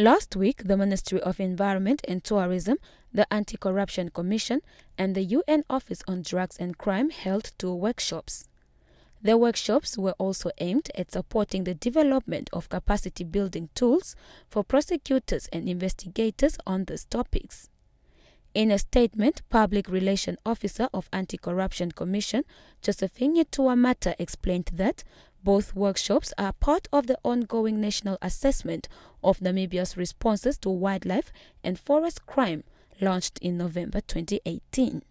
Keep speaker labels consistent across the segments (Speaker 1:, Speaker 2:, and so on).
Speaker 1: Last week, the Ministry of Environment and Tourism, the Anti-Corruption Commission, and the UN Office on Drugs and Crime held two workshops. The workshops were also aimed at supporting the development of capacity building tools for prosecutors and investigators on these topics. In a statement, Public Relation Officer of Anti-Corruption Commission, Josephine Tuamata explained that both workshops are part of the ongoing national assessment of Namibia's responses to wildlife and forest crime launched in November 2018.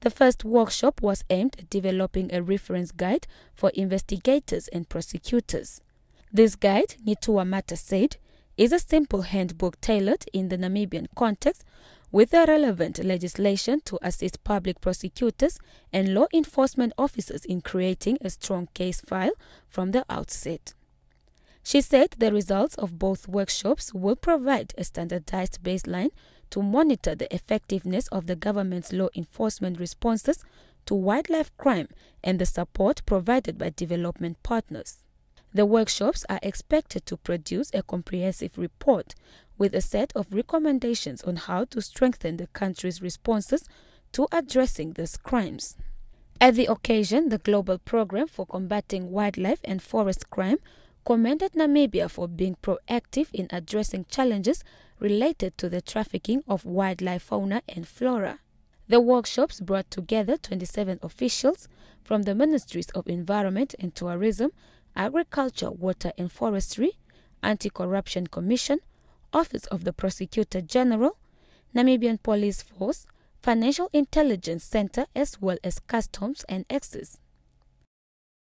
Speaker 1: The first workshop was aimed at developing a reference guide for investigators and prosecutors. This guide, Nituwa Mata said, is a simple handbook tailored in the Namibian context with the relevant legislation to assist public prosecutors and law enforcement officers in creating a strong case file from the outset. She said the results of both workshops will provide a standardized baseline to monitor the effectiveness of the government's law enforcement responses to wildlife crime and the support provided by development partners. The workshops are expected to produce a comprehensive report with a set of recommendations on how to strengthen the country's responses to addressing these crimes. At the occasion, the Global Programme for Combating Wildlife and Forest Crime commended Namibia for being proactive in addressing challenges related to the trafficking of wildlife fauna and flora. The workshops brought together 27 officials from the Ministries of Environment and Tourism, Agriculture, Water and Forestry, Anti-Corruption Commission, Office of the Prosecutor General, Namibian Police Force, Financial Intelligence Center as well as Customs and Access.